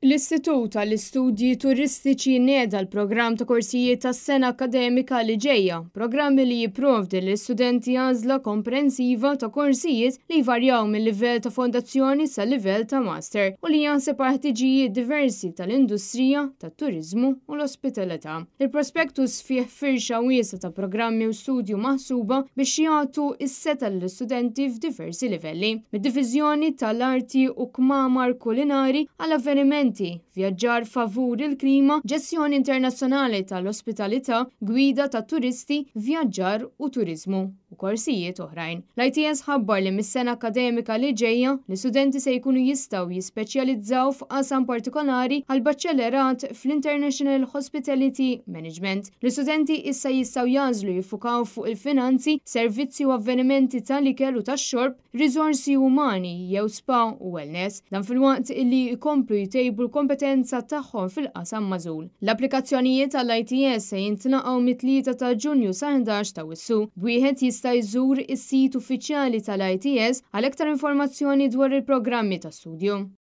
L-Istitut tal-Istudji Turistiċi neda l-programm ta' korsijiet tas sena akademika li ġeja, programmi li jiprovdi l-istudenti għazla komprensiva ta' korsijiet li jvarjaw mill-livell ta' fondazzjoni sa' livell ta' master u li jansi ħtiġijiet diversi tal-industrija, tat turizmu u l-ospitalità. Il-prospektus fih firxa wiesa ta' programmi u studju maħsuba biex jagħtu is-seta l-istudenti f'diversi livelli, mid-diviżjoni tal-arti u kmamar kulinari għal avvenimenti differenti, vjaġġar favur il-klima, ġessjoni internazzjonali tal-ospitalità, gwida ta' turisti, vjaġġar u turizmu u korsijiet oħrajn. L-ITS ħabbar li mis-sena akademika li ġejja li studenti se jkunu jistaw jispeċjalizzaw f'qasam partikolari għal baċċellerat fl-International Hospitality Management. L-studenti issa jistaw jażlu jiffukaw fuq il-finanzi, servizzi u avvenimenti tal-ikel u tax-xorb, riżorsi umani jew spa u wellness, dan fil-waqt illi jkomplu jtejbu jitejbu l-kompetenza tagħhom fil-qasam mażul. L-applikazzjonijiet tal-ITS se jintnaqgħu mit tlieta ta' Ġunju sa' 11 ta' wissu. Wieħed jista' jżur is-sit uffiċjali tal-ITS għal aktar informazzjoni dwar il-programmi ta' studju.